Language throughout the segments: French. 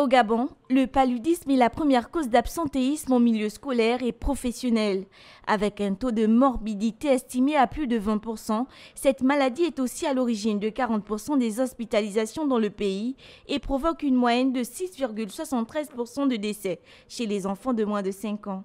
Au Gabon, le paludisme est la première cause d'absentéisme en milieu scolaire et professionnel. Avec un taux de morbidité estimé à plus de 20%, cette maladie est aussi à l'origine de 40% des hospitalisations dans le pays et provoque une moyenne de 6,73% de décès chez les enfants de moins de 5 ans.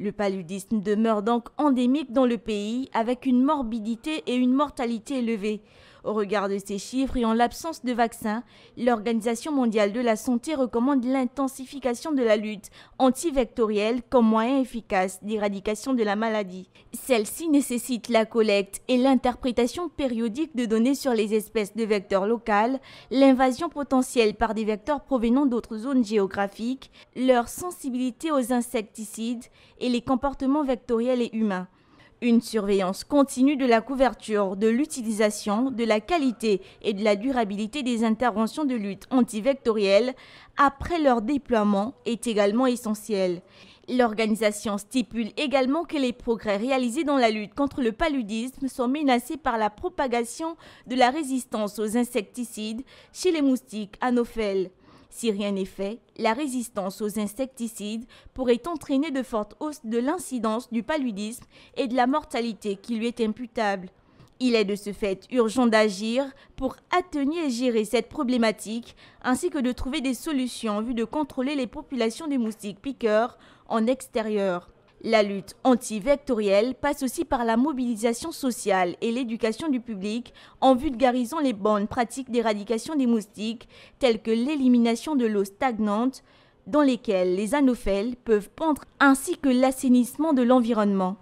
Le paludisme demeure donc endémique dans le pays avec une morbidité et une mortalité élevées. Au regard de ces chiffres et en l'absence de vaccins, l'Organisation mondiale de la santé recommande l'intensification de la lutte antivectorielle comme moyen efficace d'éradication de la maladie. Celle-ci nécessite la collecte et l'interprétation périodique de données sur les espèces de vecteurs locales, l'invasion potentielle par des vecteurs provenant d'autres zones géographiques, leur sensibilité aux insecticides et les comportements vectoriels et humains. Une surveillance continue de la couverture, de l'utilisation, de la qualité et de la durabilité des interventions de lutte antivectorielle après leur déploiement est également essentielle. L'organisation stipule également que les progrès réalisés dans la lutte contre le paludisme sont menacés par la propagation de la résistance aux insecticides chez les moustiques anophèles. Si rien n'est fait, la résistance aux insecticides pourrait entraîner de fortes hausses de l'incidence du paludisme et de la mortalité qui lui est imputable. Il est de ce fait urgent d'agir pour atténuer et gérer cette problématique, ainsi que de trouver des solutions en vue de contrôler les populations des moustiques piqueurs en extérieur. La lutte anti-vectorielle passe aussi par la mobilisation sociale et l'éducation du public en vulgarisant les bonnes pratiques d'éradication des moustiques, telles que l'élimination de l'eau stagnante dans lesquelles les anophèles peuvent pendre, ainsi que l'assainissement de l'environnement.